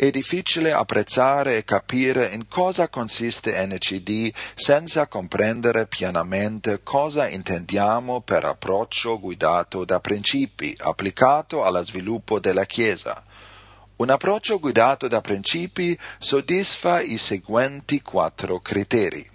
È difficile apprezzare e capire in cosa consiste NCD senza comprendere pienamente cosa intendiamo per approccio guidato da principi applicato allo sviluppo della Chiesa. Un approccio guidato da principi soddisfa i seguenti quattro criteri.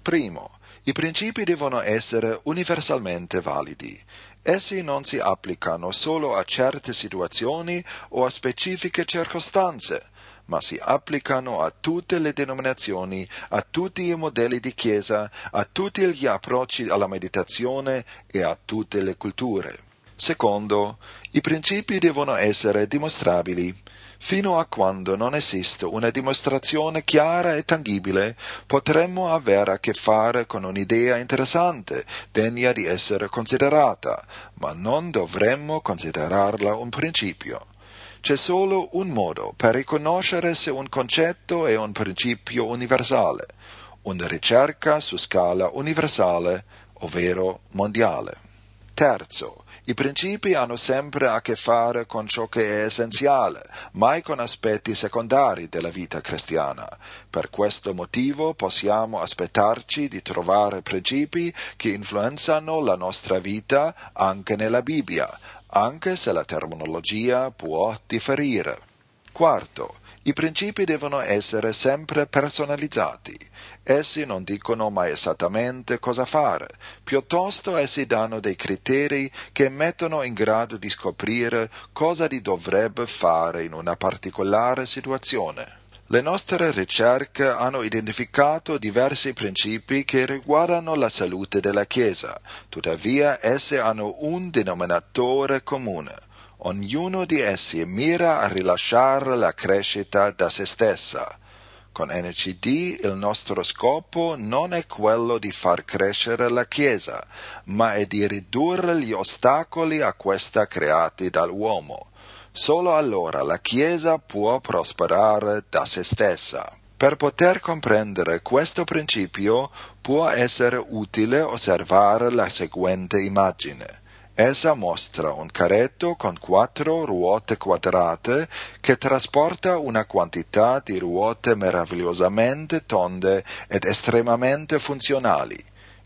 Primo, i principi devono essere universalmente validi Essi non si applicano solo a certe situazioni o a specifiche circostanze, ma si applicano a tutte le denominazioni, a tutti i modelli di Chiesa, a tutti gli approcci alla meditazione e a tutte le culture. Secondo, i principi devono essere dimostrabili, Fino a quando non esiste una dimostrazione chiara e tangibile, potremmo avere a che fare con un'idea interessante, degna di essere considerata, ma non dovremmo considerarla un principio. C'è solo un modo per riconoscere se un concetto è un principio universale, una ricerca su scala universale, ovvero mondiale. Terzo, i principi hanno sempre a che fare con ciò che è essenziale, mai con aspetti secondari della vita cristiana. Per questo motivo possiamo aspettarci di trovare principi che influenzano la nostra vita anche nella Bibbia, anche se la terminologia può differire. Quarto, i principi devono essere sempre personalizzati. Essi non dicono mai esattamente cosa fare, piuttosto essi danno dei criteri che mettono in grado di scoprire cosa di dovrebbe fare in una particolare situazione. Le nostre ricerche hanno identificato diversi principi che riguardano la salute della Chiesa, tuttavia esse hanno un denominatore comune ognuno di essi mira a rilasciare la crescita da se stessa. Con NCD il nostro scopo non è quello di far crescere la Chiesa, ma è di ridurre gli ostacoli a questa creati dall'uomo. Solo allora la Chiesa può prosperare da se stessa. Per poter comprendere questo principio può essere utile osservare la seguente immagine. Essa mostra un carretto con quattro ruote quadrate che trasporta una quantità di ruote meravigliosamente tonde ed estremamente funzionali.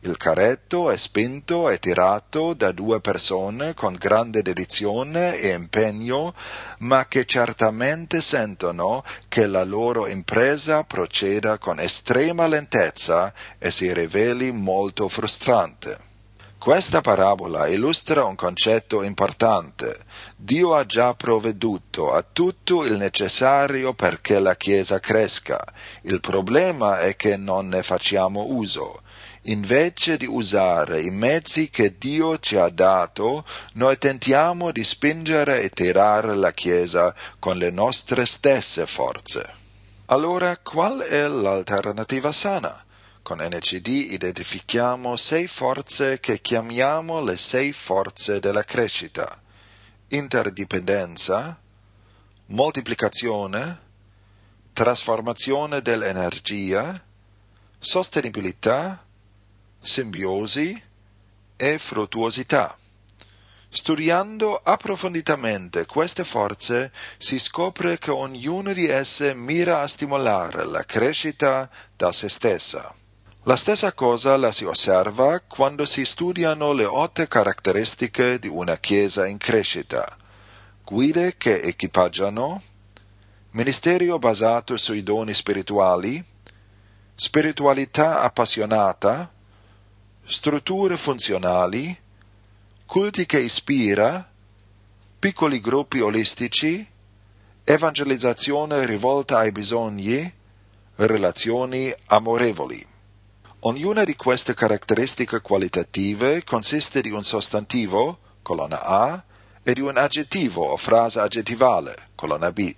Il carretto è spinto e tirato da due persone con grande dedizione e impegno, ma che certamente sentono che la loro impresa proceda con estrema lentezza e si riveli molto frustrante. Questa parabola illustra un concetto importante. Dio ha già provveduto a tutto il necessario perché la Chiesa cresca. Il problema è che non ne facciamo uso. Invece di usare i mezzi che Dio ci ha dato, noi tentiamo di spingere e tirare la Chiesa con le nostre stesse forze. Allora qual è l'alternativa sana? Con NCD identifichiamo sei forze che chiamiamo le sei forze della crescita. Interdipendenza, moltiplicazione, trasformazione dell'energia, sostenibilità, simbiosi e fruttuosità. Studiando approfonditamente queste forze si scopre che ognuna di esse mira a stimolare la crescita da se stessa. La stessa cosa la si osserva quando si studiano le otte caratteristiche di una chiesa in crescita. Guide che equipaggiano, ministerio basato sui doni spirituali, spiritualità appassionata, strutture funzionali, culti che ispira, piccoli gruppi olistici, evangelizzazione rivolta ai bisogni, relazioni amorevoli. Ognuna di queste caratteristiche qualitative consiste di un sostantivo, colonna A, e di un aggettivo o frase aggettivale, colonna B.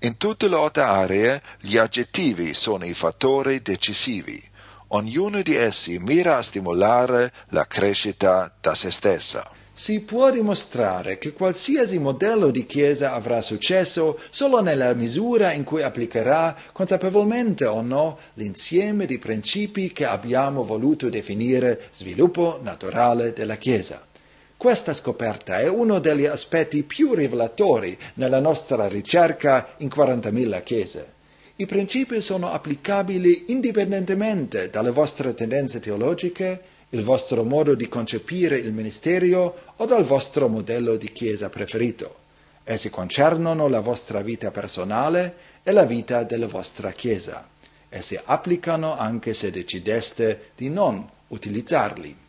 In tutte le otto aree gli aggettivi sono i fattori decisivi. Ognuno di essi mira a stimolare la crescita da se stessa si può dimostrare che qualsiasi modello di Chiesa avrà successo solo nella misura in cui applicherà, consapevolmente o no, l'insieme di principi che abbiamo voluto definire sviluppo naturale della Chiesa. Questa scoperta è uno degli aspetti più rivelatori nella nostra ricerca in 40.000 Chiese. I principi sono applicabili indipendentemente dalle vostre tendenze teologiche, il vostro modo di concepire il ministerio o dal vostro modello di chiesa preferito. Essi concernono la vostra vita personale e la vita della vostra chiesa e si applicano anche se decideste di non utilizzarli.